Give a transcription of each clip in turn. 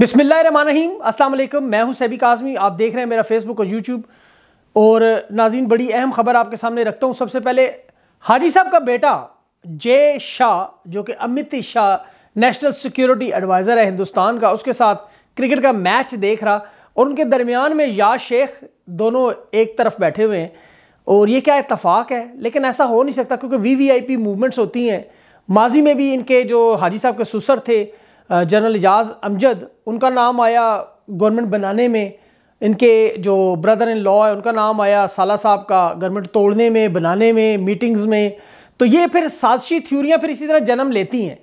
बिस्मिल्ल रहीम असलम मैं हूं सैबिक आजमी आप देख रहे हैं मेरा फेसबुक और यूट्यूब और नाजीन बड़ी अहम खबर आपके सामने रखता हूं सबसे पहले हाजी साहब का बेटा जे शाह जो कि Amit Shah national security adviser है हिंदुस्तान का उसके साथ क्रिकेट का मैच देख रहा और उनके दरमियान में या शेख दोनों एक तरफ बैठे हुए हैं और ये क्या इतफाक़ है लेकिन ऐसा हो नहीं सकता क्योंकि V V I P movements होती हैं माजी में भी इनके जो हाजी साहब के सुसर थे जनरल एजाज अमजद उनका नाम आया गवर्नमेंट बनाने में इनके जो ब्रदर इन लॉ है उनका नाम आया साला साहब का गवर्नमेंट तोड़ने में बनाने में मीटिंग्स में तो ये फिर साजिशी थ्योरियाँ फिर इसी तरह जन्म लेती हैं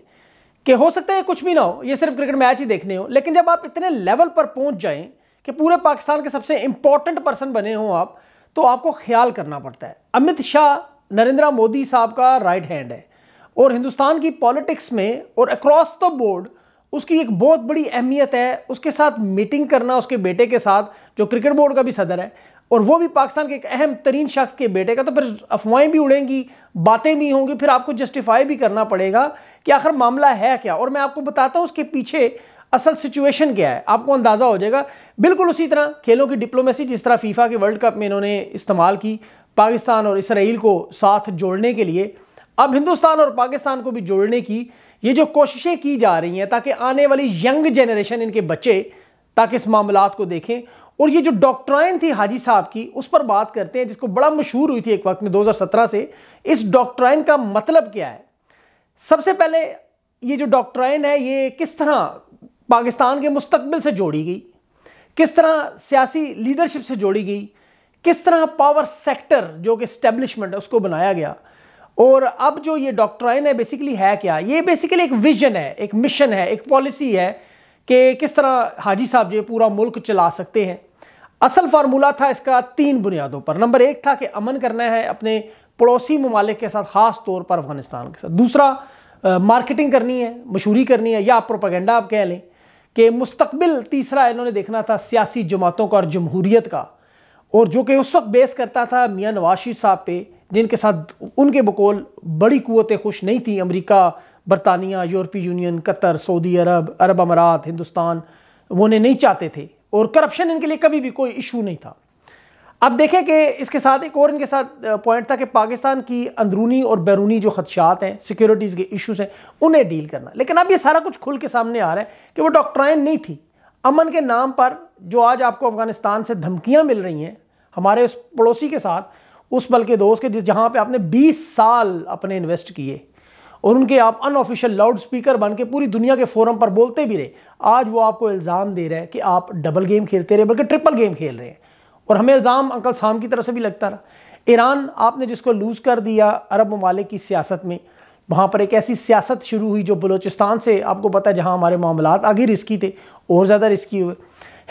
कि हो सकता है कुछ भी ना हो ये सिर्फ क्रिकेट मैच ही देखने हो लेकिन जब आप इतने लेवल पर पहुंच जाएं कि पूरे पाकिस्तान के सबसे इंपॉर्टेंट पर्सन बने हों आप तो आपको ख्याल करना पड़ता है अमित शाह नरेंद्र मोदी साहब का राइट हैंड है और हिंदुस्तान की पॉलिटिक्स में और अक्रॉस द बोर्ड उसकी एक बहुत बड़ी अहमियत है उसके साथ मीटिंग करना उसके बेटे के साथ जो क्रिकेट बोर्ड का भी सदर है और वो भी पाकिस्तान के एक अहम तरीन शख्स के बेटे का तो फिर अफवाहें भी उड़ेंगी बातें भी होंगी फिर आपको जस्टिफाई भी करना पड़ेगा कि आखिर मामला है क्या और मैं आपको बताता हूँ उसके पीछे असल सिचुएशन क्या है आपको अंदाज़ा हो जाएगा बिल्कुल उसी तरह खेलों की डिप्लोमेसी जिस तरह फीफा के वर्ल्ड कप में इन्होंने इस्तेमाल की पाकिस्तान और इसराइल को साथ जोड़ने के लिए अब हिंदुस्तान और पाकिस्तान को भी जोड़ने की ये जो कोशिशें की जा रही हैं ताकि आने वाली यंग जनरेशन इनके बच्चे ताकि इस मामलात को देखें और ये जो डॉक्ट्राइन थी हाजी साहब की उस पर बात करते हैं जिसको बड़ा मशहूर हुई थी एक वक्त में 2017 से इस डॉक्ट्राइन का मतलब क्या है सबसे पहले ये जो डॉक्ट्राइन है ये किस तरह पाकिस्तान के मुस्तबिल से जोड़ी गई किस तरह सियासी लीडरशिप से जोड़ी गई किस तरह पावर सेक्टर जो कि स्टैब्लिशमेंट है उसको बनाया गया और अब जो ये डॉक्ट्राइन है बेसिकली है क्या ये बेसिकली एक विजन है एक मिशन है एक पॉलिसी है कि किस तरह हाजी साहब जो पूरा मुल्क चला सकते हैं असल फार्मूला था इसका तीन बुनियादों पर नंबर एक था कि अमन करना है अपने पड़ोसी ममालिक के साथ ख़ास तौर पर अफगानिस्तान के साथ दूसरा आ, मार्केटिंग करनी है मशहूरी करनी है या प्रोपागेंडा आप कह लें कि मुस्तबिल तीसरा इन्होंने देखना था सियासी जमातों का और जमहूरीत का और जो कि उस वक्त बेस करता था मियाँ नवाशी साहब पे जिनके साथ उनके बकोल बड़ी क़वतें खुश नहीं थी अमरीका बरतानिया यूरोपी यूनियन कतर सऊदी अरब अरब अमारात हिंदुस्तान वो उन्हें नहीं चाहते थे और करप्शन इनके लिए कभी भी कोई इशू नहीं था अब देखें कि इसके साथ एक और इनके साथ पॉइंट था कि पाकिस्तान की अंदरूनी और बैरूनी जो खदशात हैं सिक्योरिटीज़ के इश्यूज हैं उन्हें डील करना लेकिन अब ये सारा कुछ खुल के सामने आ रहा है कि वो डॉक्ट्राइन नहीं थी अमन के नाम पर जो आज आपको अफ़गानिस्तान से धमकियाँ मिल रही हैं हमारे उस पड़ोसी के साथ उस बल के दोस्त के जिस जहाँ पे आपने 20 साल अपने इन्वेस्ट किए और उनके आप अनऑफिशियल लाउड स्पीकर बन के पूरी दुनिया के फोरम पर बोलते भी रहे आज वो आपको इल्ज़ाम दे रहा है कि आप डबल गेम खेलते रहे बल्कि ट्रिपल गेम खेल रहे हैं और हमें इल्ज़ाम अंकल साम की तरफ से भी लगता रहा ईरान आपने जिसको लूज़ कर दिया अरब ममालिक की सियासत में वहाँ पर एक ऐसी सियासत शुरू हुई जो बलूचिस्तान से आपको पता है जहाँ हमारे मामला आगे रिस्की थे और ज़्यादा रिस्की हुए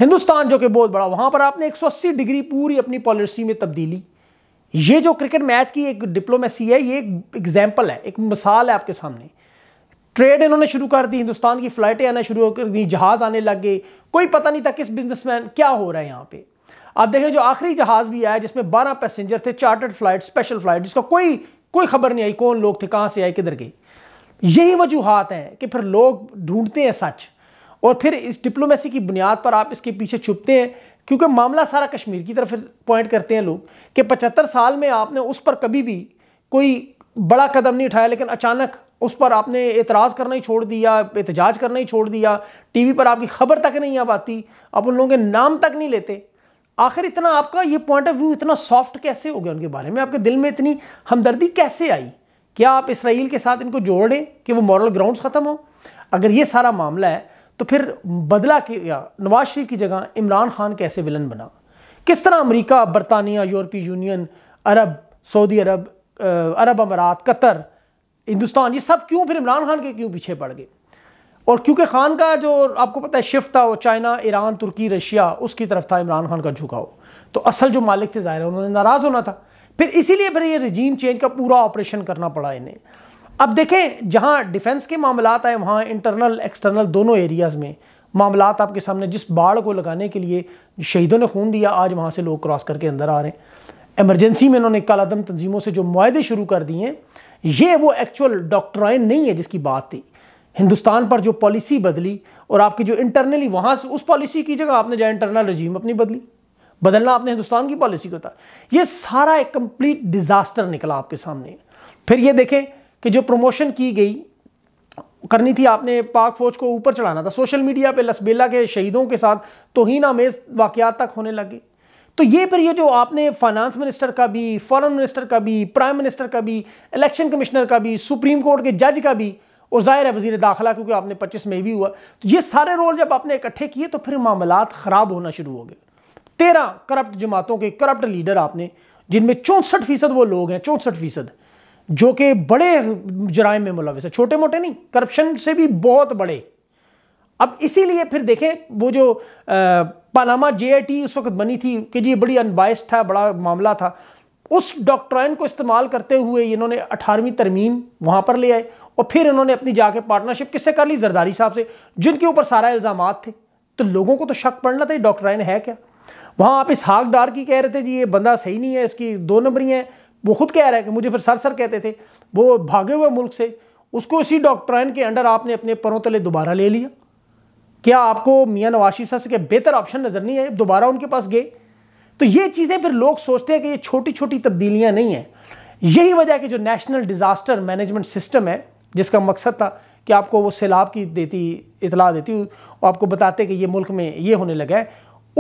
हिंदुस्तान जो कि बहुत बड़ा वहाँ पर आपने 180 डिग्री पूरी अपनी पॉलिसी में तब्दीली ये जो क्रिकेट मैच की एक डिप्लोमेसी है ये एक एग्जाम्पल है एक मिसाल है आपके सामने ट्रेड इन्होंने शुरू कर दी हिंदुस्तान की फ़्लाइटें आना शुरू कर दी जहाज़ आने लग गए कोई पता नहीं था किस बिजनेसमैन क्या हो रहा है यहाँ पे आप देखें जो आखिरी जहाज़ भी आया जिसमें बारह पैसेंजर थे चार्टर्ड फ्लाइट स्पेशल फ्लाइट जिसका कोई कोई खबर नहीं आई कौन लोग थे कहाँ से आए किधर गए यही वजूहत हैं कि फिर लोग ढूंढते हैं सच और फिर इस डिप्लोमेसी की बुनियाद पर आप इसके पीछे छुपते हैं क्योंकि मामला सारा कश्मीर की तरफ पॉइंट करते हैं लोग कि पचहत्तर साल में आपने उस पर कभी भी कोई बड़ा कदम नहीं उठाया लेकिन अचानक उस पर आपने एतराज़ करना ही छोड़ दिया एहतजाज करना ही छोड़ दिया टीवी पर आपकी खबर तक नहीं आ पाती आप उन लोगों के नाम तक नहीं लेते आखिर इतना आपका ये पॉइंट ऑफ व्यू इतना सॉफ्ट कैसे हो गया उनके बारे में आपके दिल में इतनी हमदर्दी कैसे आई क्या आप इसराइल के साथ इनको जोड़ दें कि वो मॉरल ग्राउंड्स ख़त्म हो अगर ये सारा मामला है तो फिर बदला किया नवाज शरीफ की जगह इमरान खान कैसे विलन बना किस तरह अमेरिका बरतानिया यूरोपीय यूनियन अरब सऊदी अरब अरब अमारात कतर हिंदुस्तान ये सब क्यों फिर इमरान खान के क्यों पीछे पड़ गए और क्योंकि खान का जो आपको पता है शिफ्ट था वो चाइना ईरान तुर्की रशिया उसकी तरफ था इमरान खान का झुकाव तो असल जो मालिक थे ज़ाहिर है उन्होंने नाराज़ होना था फिर इसीलिए फिर ये रजीम चेंज का पूरा ऑपरेशन करना पड़ा इन्हें अब देखें जहाँ डिफेंस के मामला आए वहाँ इंटरनल एक्सटर्नल दोनों एरियाज़ में मामला आपके सामने जिस बाढ़ को लगाने के लिए शहीदों ने खून दिया आज वहाँ से लोग क्रॉस करके अंदर आ रहे हैं एमरजेंसी में इन्होंने आदम तंजीमों से जो माहदे शुरू कर दिए हैं ये वो एक्चुअल डॉक्ट्राइन नहीं है जिसकी बात थी हिंदुस्तान पर जो पॉलिसी बदली और आपकी जो इंटरनली वहाँ से उस पॉलिसी की जगह आपने जो इंटरनल रजीम अपनी बदली बदलना आपने हिंदुस्तान की पॉलिसी को था ये सारा एक कंप्लीट डिज़ास्टर निकला आपके सामने फिर ये देखें कि जो प्रमोशन की गई करनी थी आपने पाक फौज को ऊपर चढ़ाना था सोशल मीडिया पे लसबेला के शहीदों के साथ तोहन आमेज वाकयात तक होने लगे तो ये फिर ये जो आपने फाइनेंस मिनिस्टर का भी फॉरेन मिनिस्टर का भी प्राइम मिनिस्टर का भी इलेक्शन कमिश्नर का भी सुप्रीम कोर्ट के जज का भी और जाहिर है वजीर दाखिला क्योंकि आपने पच्चीस में भी हुआ तो ये सारे रोल जब आपने इकट्ठे किए तो फिर मामला ख़राब होना शुरू हो गए तेरह करप्ट जमातों के करप्ट लीडर आपने जिनमें चौंसठ फीसद वो लोग हैं चौंसठ फीसद जो कि बड़े जराइम में मुलविस है छोटे मोटे नहीं करप्शन से भी बहुत बड़े अब इसीलिए फिर देखें वो जो पानामा जे उस वक्त बनी थी कि जी बड़ी अनबाइस था बड़ा मामला था उस डॉक्ट्राइन को इस्तेमाल करते हुए इन्होंने अठारहवीं तरमीम वहाँ पर ले आए और फिर इन्होंने अपनी जाके पार्टनरशिप किससे कर ली जरदारी साहब से जिनके ऊपर सारा इल्ज़ाम थे तो लोगों को तो शक पड़ना था ये डॉक्ट्राइन है क्या वहाँ आप इस हाक डार की कह रहे थे जी ये बंदा सही नहीं है इसकी दो नंबरियाँ वो खुद कह रहा है कि मुझे फिर सर सर कहते थे वो भागे हुए मुल्क से उसको इसी डॉक्ट्राइन के अंडर आपने अपने परों तले दोबारा ले लिया क्या आपको मियाँ नवाशी सर से बेहतर ऑप्शन नज़र नहीं आए दोबारा उनके पास गए तो ये चीज़ें फिर लोग सोचते हैं कि ये छोटी छोटी तब्दीलियाँ नहीं हैं यही वजह है कि जो नेशनल डिज़ास्टर मैनेजमेंट सिस्टम है जिसका मकसद था कि आपको वो सैलाब की देती इतला देती और आपको बताते कि ये मुल्क में ये होने लगा है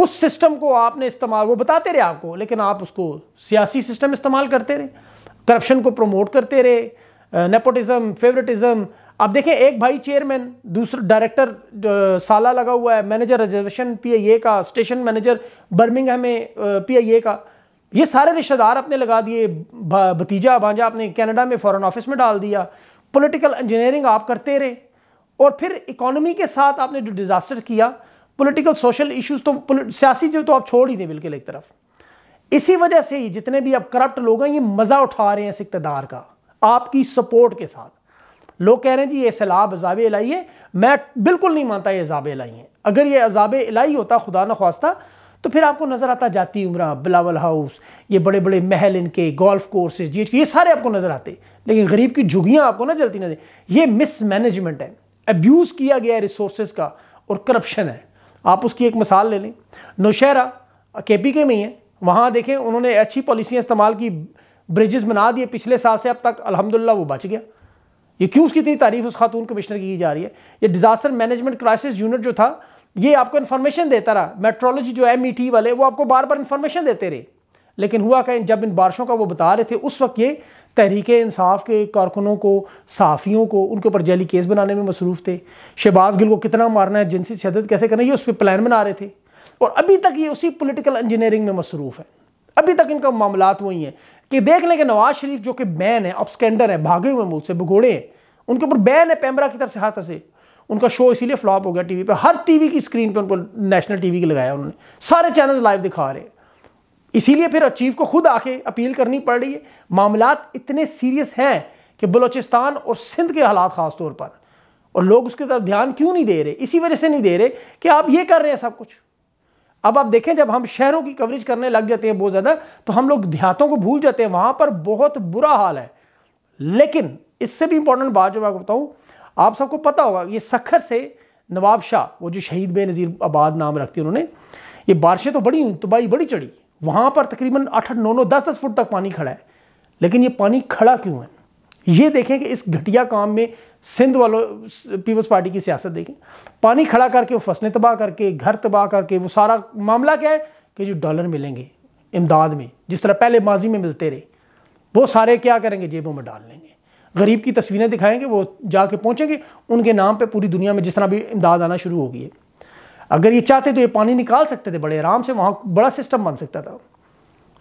उस सिस्टम को आपने इस्तेमाल वो बताते रहे आपको लेकिन आप उसको सियासी सिस्टम इस्तेमाल करते रहे करप्शन को प्रमोट करते रहे नेपोटिज्म फेवरेटिज्म आप देखें एक भाई चेयरमैन दूसरा डायरेक्टर साला लगा हुआ है मैनेजर रिजर्वेशन पीआईए का स्टेशन मैनेजर बर्मिंग में पीआईए का ये सारे रिश्तेदार अपने लगा दिए भतीजा भांजा आपने कनाडा में फॉरेन ऑफिस में डाल दिया पॉलिटिकल इंजीनियरिंग आप करते रहे और फिर इकोनॉमी के साथ आपने जो डिज़ास्टर किया पॉलिटिकल सोशल इश्यूज तो सियासी जो तो आप छोड़ ही दें बिल्कुल एक तरफ इसी वजह से ही जितने भी अब करप्ट लोग हैं ये मज़ा उठा रहे हैं इस इकतदार का आपकी सपोर्ट के साथ लोग कह रहे हैं जी ये सैलाब अजाब इलाई है मैं बिल्कुल नहीं मानता ये अजाब इलाई है अगर ये अजाब इलाई होता खुदा न खास्ता तो फिर आपको नज़र आता जाती उम्र बिलावल हाउस ये बड़े बड़े महल इनके गोल्फ कोर्सेज जी ये सारे आपको नज़र आते लेकिन गरीब की झुगियाँ आपको ना जलती नजर ये मिसमैनेजमेंट है अब्यूज़ किया गया है रिसोर्स का और करप्शन है आप उसकी एक मिसाल ले लें नौशहरा के पी के में ही है वहाँ देखें उन्होंने अच्छी पॉलिसियाँ इस्तेमाल की ब्रिजेस बना दिए पिछले साल से अब तक अलहमदिल्ला वो बच गया ये क्यों उसकी इतनी तारीफ उस खातून कमिश्नर की जा रही है ये डिज़ास्टर मैनेजमेंट क्राइसिस यूनिट जो था ये आपको इन्फॉर्मेशन देता रहा मेट्रोलॉजी जो है मीठी वाले वो आपको बार बार इन्फॉर्मेशन देते रहे लेकिन हुआ क्या जब इन बारिशों का वो बता रहे थे उस वक्त ये तहरीक इंसाफ के कारकुनों को साफ़ियों को उनके ऊपर जैली केस बनाने में मसरूफ़ थे शहबाज गिल को कितना मारना है जिनसी शदत कैसे करना है ये उस पर प्लान बना रहे थे और अभी तक ये उसी पोलिटिकल इंजीनियरिंग में मसरूफ़ है अभी तक इनका मामला वही हैं कि देख लें कि नवाज शरीफ जो कि बैन है अपस्केंडर है भागे हुए मुल्क से भगोड़े हैं उनके ऊपर बैन है पैमरा की तरफ से हाथ से उनका शो इसीलिए फ्लॉप हो गया टीवी पर हर टीवी की स्क्रीन पर उनको नेशनल टीवी की लगाया उन्होंने सारे चैनल लाइव दिखा रहे हैं इसीलिए फिर अचीव को खुद आके अपील करनी पड़ रही है मामला इतने सीरियस हैं कि बलोचिस्तान और सिंध के हालात ख़ास तौर पर और लोग उसकी तरफ ध्यान क्यों नहीं दे रहे इसी वजह से नहीं दे रहे कि आप ये कर रहे हैं सब कुछ अब आप देखें जब हम शहरों की कवरेज करने लग जाते हैं बहुत ज़्यादा तो हम लोग देहातों को भूल जाते हैं वहाँ पर बहुत बुरा हाल है लेकिन इससे भी इंपॉर्टेंट बात जो मैं आपको बताऊँ आप सबको पता होगा ये सखर से नवाब शाह वो जो शहीद बे नज़ीर आबाद नाम रखती है उन्होंने ये बारिशें तो बड़ी हुई तबाही बड़ी चढ़ी वहाँ पर तकरीबन आठ आठ नौ नौ दस दस फुट तक पानी खड़ा है लेकिन ये पानी खड़ा क्यों है ये देखें कि इस घटिया काम में सिंध वालों पीपल्स पार्टी की सियासत देखें पानी खड़ा करके वो फसलें तबाह करके घर तबाह करके वो सारा मामला क्या है कि जो डॉलर मिलेंगे इमदाद में जिस तरह पहले माजी में मिलते रहे वो सारे क्या करेंगे जेबों में डाल लेंगे गरीब की तस्वीरें दिखाएंगे वो जाके पहुंचेंगे उनके नाम पे पूरी दुनिया में जिस तरह भी इमदाद आना शुरू हो गई है अगर ये चाहते तो ये पानी निकाल सकते थे बड़े आराम से वहाँ बड़ा सिस्टम बन सकता था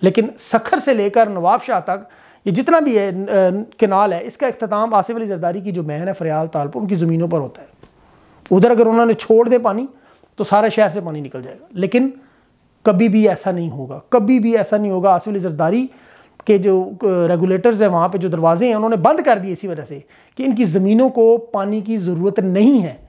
लेकिन सखर से लेकर नवाबशाह तक ये जितना भी है किनाल है इसका अख्ताम आसिफ अली जरदारी की जो महन है फरियाल तालप उनकी ज़मीनों पर होता है उधर अगर उन्होंने छोड़ दें पानी तो सारे शहर से पानी निकल जाएगा लेकिन कभी भी ऐसा नहीं होगा कभी भी ऐसा नहीं होगा आसिफ अली जरदारी के जो रेगुलेटर्स हैं वहाँ पर जो दरवाजे हैं उन्होंने बंद कर दिए इसी वजह से कि इनकी ज़मीनों को पानी की ज़रूरत नहीं है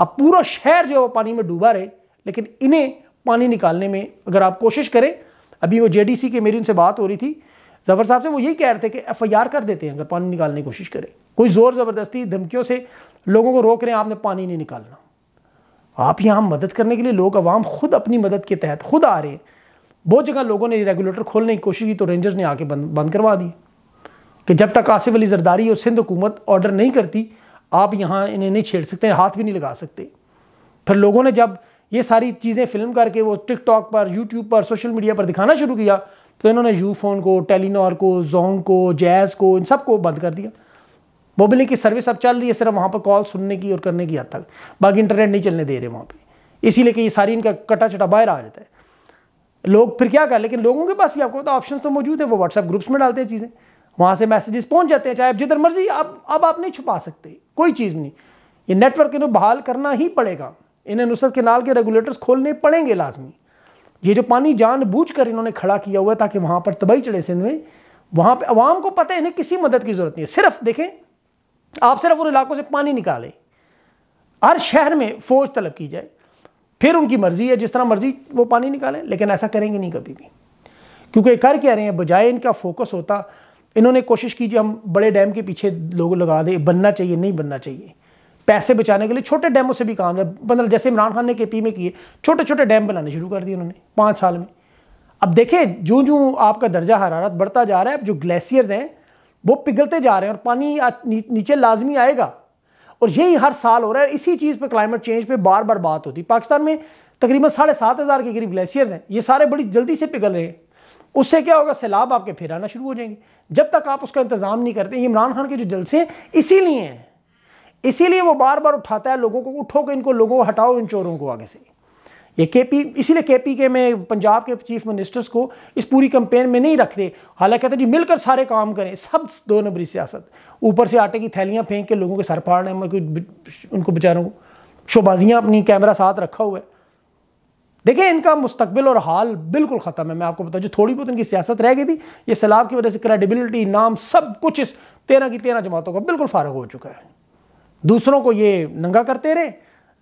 अब पूरा शहर जो है वो पानी में डूबा रहे लेकिन इन्हें पानी निकालने में अगर आप कोशिश करें अभी वो सी के मेरी उनसे बात हो रही थी जफर साहब से वो यही कह रहे थे कि आर कर देते हैं अगर पानी निकालने की कोशिश करें कोई ज़ोर ज़बरदस्ती धमकियों से लोगों को रोक रहे हैं आपने पानी नहीं निकालना आप यहाँ मदद करने के लिए लोग आवाम खुद अपनी मदद के तहत खुद आ रहे हैं बहुत जगह लोगों ने रेगुलेटर खोलने की कोशिश की तो रेंजर्स ने आके बंद बंद करवा दिए कि जब तक आसिफ अली जरदारी और सिंध हुकूमत ऑर्डर नहीं करती आप यहाँ इन्हें नहीं छेड़ सकते हाथ भी नहीं लगा सकते फिर लोगों ने जब ये सारी चीज़ें फिल्म करके वो टिकटॉक पर यूट्यूब पर सोशल मीडिया पर दिखाना शुरू किया तो इन्होंने यू फोन को टेलीनॉर को जोंग को जैज़ को इन सब को बंद कर दिया मोबाइल की सर्विस अब चल रही है सिर्फ वहाँ पर कॉल सुनने की और करने की हद तक बाकी इंटरनेट नहीं चलने दे रहे वहाँ पर इसीलिए कि ये सारी इनका कटा चटा बाहर आ जाता है लोग फिर क्या कर लेकिन लोगों के पास भी आपको तो ऑप्शन तो मौजूद है वो व्हाट्सएप ग्रुप्स में डालते हैं चीज़ें वहां से मैसेजेस पहुंच जाते हैं चाहे आप जिधर मर्जी आप अब आप नहीं छुपा सकते कोई चीज़ नहीं ये नेटवर्क इन्हें बहाल करना ही पड़ेगा इन्हें नुसरत के नाल के रेगुलेटर्स खोलने पड़ेंगे लाजमी ये जो पानी जान बूझ कर इन्होंने खड़ा किया हुआ है ताकि वहां पर तबाही चढ़े सिंध में वहां पर आवाम को पता है इन्हें किसी मदद की ज़रूरत नहीं है सिर्फ देखें आप सिर्फ उन इलाकों से पानी निकालें हर शहर में फ़ौज तलब की जाए फिर उनकी मर्ज़ी है जिस तरह मर्ज़ी वो पानी निकालें लेकिन ऐसा करेंगे नहीं कभी भी क्योंकि कर कह रहे हैं बजाय इनका फोकस होता इन्होंने कोशिश की जो हम बड़े डैम के पीछे लोग लगा दें बनना चाहिए नहीं बनना चाहिए पैसे बचाने के लिए छोटे डैमों से भी काम है मतलब जैसे इमरान खान ने के पी में किए छोटे छोटे डैम बनाने शुरू कर दिए उन्होंने पाँच साल में अब देखें जो जो आपका दर्जा हरारत बढ़ता जा रहा है अब जो ग्लेशियर्स हैं वो पिघलते जा रहे हैं और पानी नीचे लाजमी आएगा और यही हर साल हो रहा है इसी चीज़ पे क्लाइमेट चेंज पे बार बार बात होती है पाकिस्तान में तकरीबन साढ़े सात हज़ार के करीब ग्लेशियर्स हैं ये सारे बड़ी जल्दी से पिघल रहे हैं उससे क्या होगा सैलाब आपके फिर आना शुरू हो जाएंगे जब तक आप उसका इंतज़ाम नहीं करते इमरान खान के जो जलसे इसीलिए हैं इसीलिए वो बार बार उठाता है लोगों को उठो के इनको लोगों को हटाओ इन चोरों को आगे से ये के पी इसीलिए के पी के में पंजाब के चीफ मिनिस्टर्स को इस पूरी कंपेन में नहीं रखते हालांकि कहते जी मिलकर सारे काम करें सब दो नंबरी सियासत ऊपर से आटे की थैलियाँ फेंक के लोगों के सर फाड़ने में उनको बेचारों को शोबाजियाँ अपनी कैमरा साथ रखा हुआ है देखिए इनका मुस्तबिल और हाल बिल्कुल ख़त्म है मैं आपको बता जो थोड़ी बहुत इनकी सियासत रह गई थी ये सैलाब की वजह से क्रेडिबिलिटी नाम सब कुछ इस तेरह की तेरह जमातों का बिल्कुल फारग हो चुका है दूसरों को ये नंगा करते रहे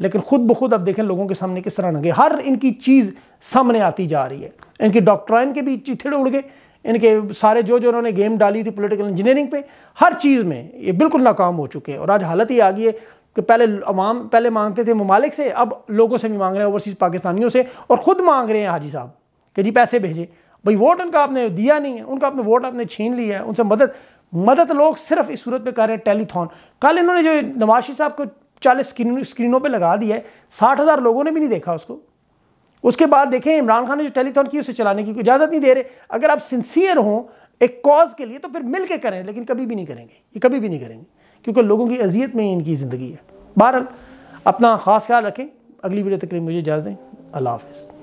लेकिन खुद ब खुद अब देखें लोगों के सामने किस तरह नंगे हर इनकी चीज़ सामने आती जा रही है इनकी डॉक्ट्राइन के भी चिथड़े उड़ गए इनके सारे जो जो उन्होंने गेम डाली थी पॉलिटिकल इंजीनियरिंग पे हर चीज़ में ये बिल्कुल नाकाम हो चुके हैं और आज हालत ही आ गई है कि पहले अवाम पहले मांगते थे ममालिक से अब लोगों से भी मांग रहे हैं ओवरसीज़ पाकिस्तानियों से और ख़ुद मांग रहे हैं हाजी साहब कि जी पैसे भेजे भाई वोट उनका आपने दिया नहीं है उनका आपने वोट आपने छीन लिया है उनसे मदद मदद लोग सिर्फ इस सूरत पे कर रहे हैं टेलीथॉन कल इन्होंने जो नवाशी साहब को चालीस स्क्रीन स्क्रीनों पर लगा दिया है साठ हज़ार लोगों ने भी नहीं देखा उसको उसके बाद देखें इमरान खान ने जो टेलीथॉन की उसे चलाने की इजाज़त नहीं दे रहे अगर आप सिंसियर हों एक कॉज के लिए तो फिर मिल के करें लेकिन कभी भी नहीं करेंगे ये कभी भी नहीं करेंगे क्योंकि लोगों की अजियत में ही इनकी ज़िंदगी है बहरहाल अपना ख़ास ख्याल रखें अगली वीडियो तक के लिए मुझे इजाज़ दें अल्लाह हाफ़